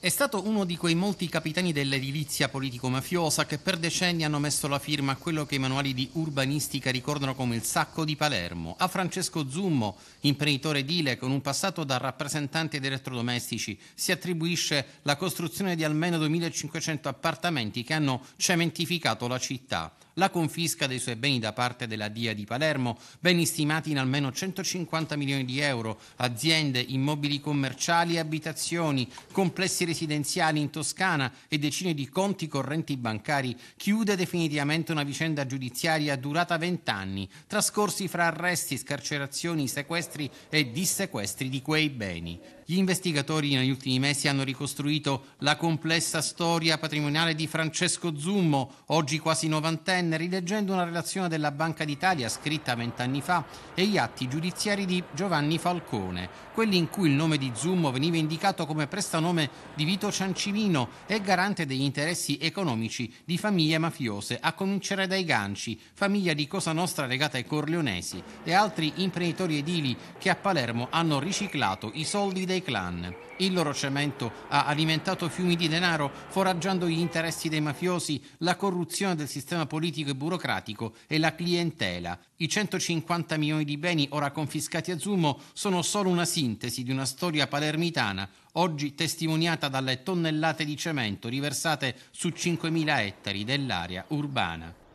È stato uno di quei molti capitani dell'edilizia politico-mafiosa che per decenni hanno messo la firma a quello che i manuali di urbanistica ricordano come il sacco di Palermo, a Francesco Zummo, imprenditore edile con un passato da rappresentante di elettrodomestici, si attribuisce la costruzione di almeno 2500 appartamenti che hanno cementificato la città la confisca dei suoi beni da parte della DIA di Palermo, beni stimati in almeno 150 milioni di euro, aziende, immobili commerciali e abitazioni, complessi residenziali in Toscana e decine di conti correnti bancari, chiude definitivamente una vicenda giudiziaria durata 20 anni, trascorsi fra arresti, scarcerazioni, sequestri e dissequestri di quei beni. Gli investigatori negli ultimi mesi hanno ricostruito la complessa storia patrimoniale di Francesco Zummo, oggi quasi novantenne, rileggendo una relazione della Banca d'Italia scritta vent'anni fa e gli atti giudiziari di Giovanni Falcone, quelli in cui il nome di Zummo veniva indicato come prestanome di Vito Ciancimino e garante degli interessi economici di famiglie mafiose, a cominciare dai Ganci, famiglia di Cosa Nostra legata ai Corleonesi e altri imprenditori edili che a Palermo hanno riciclato i soldi dei dei clan. Il loro cemento ha alimentato fiumi di denaro, foraggiando gli interessi dei mafiosi, la corruzione del sistema politico e burocratico e la clientela. I 150 milioni di beni ora confiscati a Zumo sono solo una sintesi di una storia palermitana, oggi testimoniata dalle tonnellate di cemento riversate su 5.000 ettari dell'area urbana.